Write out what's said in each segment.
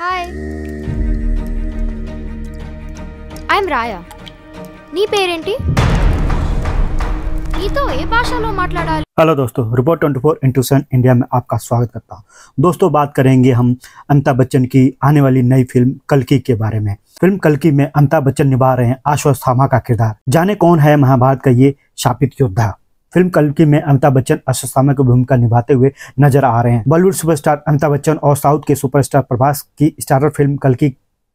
Hi. पेरेंटी? नी तो ये भाषा लो భాషలో మాట్లాడాలి हेलो दोस्तों रिपोर्ट 24 फोर इंटू इंडिया में आपका स्वागत करता हूँ दोस्तों बात करेंगे हम अमिताभ बच्चन की आने वाली नई फिल्म कलकी के बारे में फिल्म कलकी में अमिताभ बच्चन निभा रहे हैं आश्वस्थामा का किरदार जाने कौन है महाभारत का ये शापित योद्धा फिल्म कल्कि में अमिताभ बच्चन अश्वत्थामा की भूमिका निभाते हुए नजर आ रहे हैं बॉलीवुड सुपरस्टार अमिताभ बच्चन और साउथ के सुपरस्टार प्रभास की स्टारर फिल्म कल्कि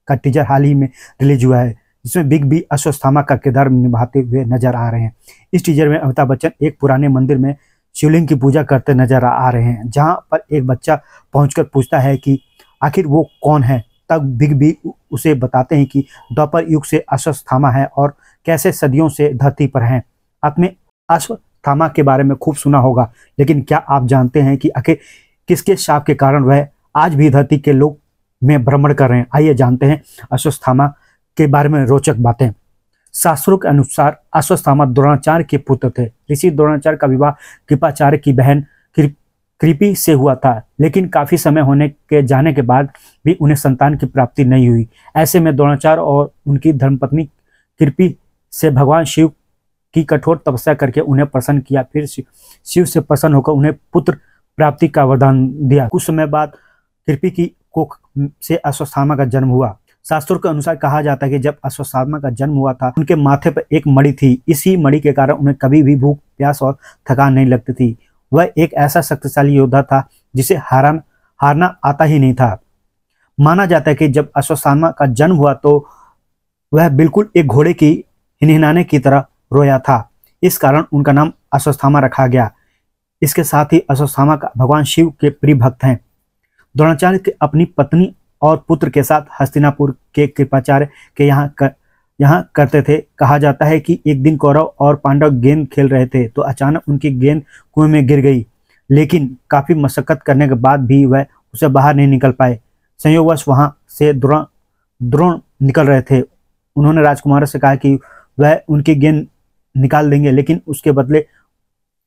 का टीजर हाल ही में रिलीज हुआ है जिसमें बिग बी अश्वस्थामा का किरदार निभाते हुए नजर आ रहे हैं इस टीजर में अमिताभ बच्चन एक पुराने मंदिर में शिवलिंग की पूजा करते नजर आ रहे हैं जहाँ पर एक बच्चा पहुँच पूछता है कि आखिर वो कौन है तब बिग बी उसे बताते हैं कि दोपहर युग से अश्वस्थामा है और कैसे सदियों से धरती पर हैं अपने अश्व थामा के बारे में खूब सुना होगा लेकिन क्या आप जानते हैं कि आखिर किसके शाप के कारण वह आज भी धरती के लोग में भ्रमण कर रहे हैं आइए जानते हैं अश्वस्थामा के बारे में रोचक बातें शास्त्रों के अनुसार अश्वस्थामा द्रोणाचार्य के पुत्र थे ऋषि द्रोणाचार्य का विवाह कृपाचार्य की बहन कृपी से हुआ था लेकिन काफ़ी समय होने के जाने के बाद भी उन्हें संतान की प्राप्ति नहीं हुई ऐसे में द्रोणाचार्य और उनकी धर्मपत्नी कृपि से भगवान शिव की कठोर तपस्या करके उन्हें प्रसन्न किया फिर शिव से प्रसन्न होकर उन्हें पुत्र प्राप्ति का वरदान दिया कुछ समय बाद कृपी की कोख से अश्वस्थामा का जन्म हुआ शास्त्रों के अनुसार कहा जाता है कि जब अश्वस्थामा का जन्म हुआ था उनके माथे पर एक मड़ी थी इसी मड़ी के कारण उन्हें कभी भी भूख प्यास और थकान नहीं लगती थी वह एक ऐसा शक्तिशाली योद्धा था जिसे हारन हारना आता ही नहीं था माना जाता है कि जब अश्वस्थामा का जन्म हुआ तो वह बिल्कुल एक घोड़े की हिनहिनाने की तरह रोया था इस कारण उनका नाम अश्वस्थामा रखा गया इसके साथ ही अश्वस्थामा का भगवान शिव के प्रिय भक्त हैं द्रोणाचार्य के अपनी पत्नी और पुत्र के साथ हस्तिनापुर के कृपाचार्य के यहाँ कर, यहाँ करते थे कहा जाता है कि एक दिन कौरव और पांडव गेंद खेल रहे थे तो अचानक उनकी गेंद कुएं में गिर गई लेकिन काफ़ी मशक्क़त करने के बाद भी वह उसे बाहर नहीं निकल पाए संयोगवश वहाँ से द्रोण द्रोण निकल रहे थे उन्होंने राजकुमार से कहा कि वह उनकी गेंद निकाल देंगे लेकिन उसके बदले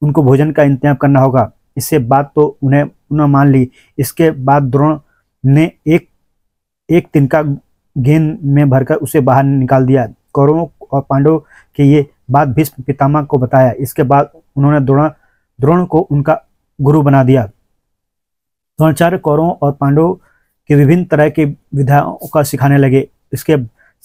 उनको भोजन का इंतजाम करना होगा इससे बात तो उन्हें उन्होंने मान ली इसके बाद द्रोण ने एक एक तिनका गेंद में भरकर उसे बाहर निकाल दिया कौरवों और पांडवों के ये बात भीष्म पितामह को बताया इसके बाद उन्होंने द्रोण द्रोण को उनका गुरु बना दिया द्रोणाचार्य कौरवों और पांडवों के विभिन्न तरह के विधाओं का सिखाने लगे इसके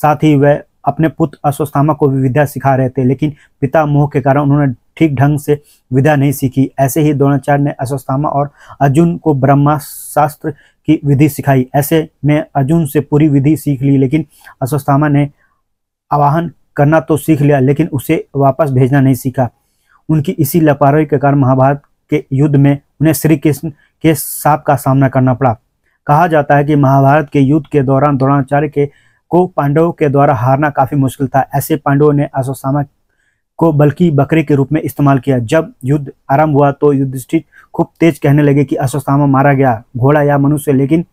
साथ ही वह अपने पुत्र अश्वस्थामा को भी विद्या सिखा रहे थे लेकिन पिता मोह के कारण उन्होंने ठीक ढंग से विद्या नहीं सीखी ऐसे ही द्रोणाचार्य ने अश्वस्थामा और अर्जुन को ब्रह्मास्त्र की विधि सिखाई ऐसे में अर्जुन से पूरी विधि सीख ली लेकिन अश्वस्थामा ने आवाहन करना तो सीख लिया लेकिन उसे वापस भेजना नहीं सीखा उनकी इसी लापरवाही के कारण महाभारत के युद्ध में उन्हें श्री कृष्ण के साप का सामना करना पड़ा कहा जाता है कि महाभारत के युद्ध के दौरान द्रोणाचार्य के को पांडवों के द्वारा हारना काफ़ी मुश्किल था ऐसे पांडवों ने अश्वत्थामा को बल्कि बकरे के रूप में इस्तेमाल किया जब युद्ध आरंभ हुआ तो युधिष्ठिर खूब तेज कहने लगे कि अश्वत्थामा मारा गया घोड़ा या मनुष्य लेकिन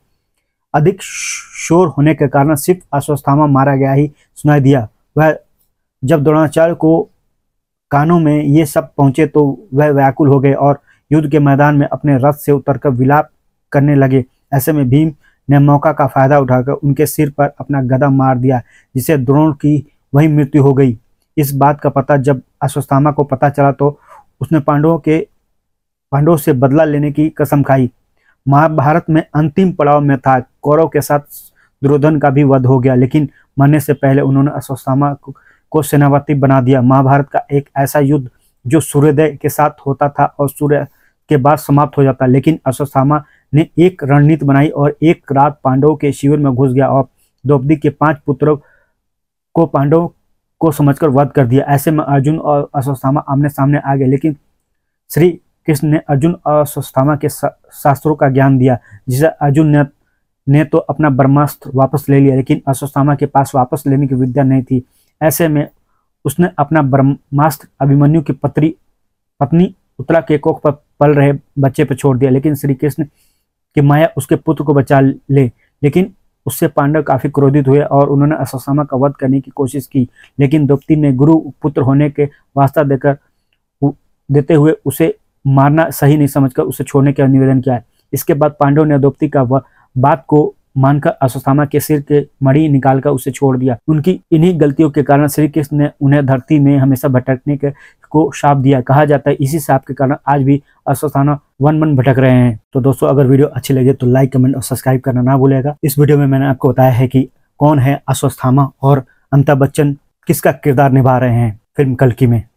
अधिक शोर होने के कारण सिर्फ अश्वत्थामा मारा गया ही सुनाई दिया वह जब द्रोणाचार्य को कानों में ये सब पहुंचे तो वह व्याकुल हो गए और युद्ध के मैदान में अपने रथ से उतरकर विलाप करने लगे ऐसे में भीम ने मौका का फायदा उठाकर उनके सिर पर अपना गदा मार दिया जिससे द्रोण की वही मृत्यु हो गई इस बात का पता जब अश्वस्थामा को पता चला तो उसने पांडवों के पांडवों से बदला लेने की कसम खाई महाभारत में अंतिम पड़ाव में था कौरव के साथ दुर्योधन का भी वध हो गया लेकिन मरने से पहले उन्होंने अश्वस्थामा को सेनापति बना दिया महाभारत का एक ऐसा युद्ध जो सूर्योदय के साथ होता था और सूर्य के बाद समाप्त हो जाता लेकिन अश्वस्थामा ने एक रणनीति बनाई और एक रात पांडवों के शिविर में घुस गया और द्रौपदी के पांच पुत्रों को पांडवों को समझकर वध कर दिया ऐसे में अर्जुन और अश्वस्थामा आमने सामने आ गए लेकिन श्री कृष्ण ने अर्जुन और अश्वस्थामा के शास्त्रों का ज्ञान दिया जिसे अर्जुन ने ने तो अपना ब्रह्मास्त्र वापस ले लिया लेकिन अश्वस्थामा के पास वापस लेने की विद्या नहीं थी ऐसे में उसने अपना ब्रह्मास्त्र अभिमन्यु की पत्री पत्नी उत्तरा के कोख पर पल रहे बच्चे पर छोड़ दिया लेकिन श्री कृष्ण कि माया उसके पुत्र को बचा ले लेकिन उससे पांडव काफी क्रोधित हुए और उन्होंने अश्वसामा का वध करने की कोशिश की लेकिन द्रौपदी ने गुरु पुत्र होने के वास्ता देकर देते हुए उसे मारना सही नहीं समझकर उसे छोड़ने का निवेदन किया इसके बाद पांडव ने द्रौपदी का बात को मानकर अश्वस्थामा के सिर के निकाल निकालकर उसे छोड़ दिया उनकी इन्हीं गलतियों के कारण श्री कृष्ण ने उन्हें धरती में हमेशा भटकने के को साप दिया कहा जाता है इसी साप के कारण आज भी अश्वस्थाना वन मन भटक रहे हैं तो दोस्तों अगर वीडियो अच्छी लगे तो लाइक कमेंट और सब्सक्राइब करना ना भूलेगा इस वीडियो में मैंने आपको बताया है की कौन है अश्वस्थामा और अमिताभ बच्चन किसका किरदार निभा रहे हैं फिल्म कल्कि में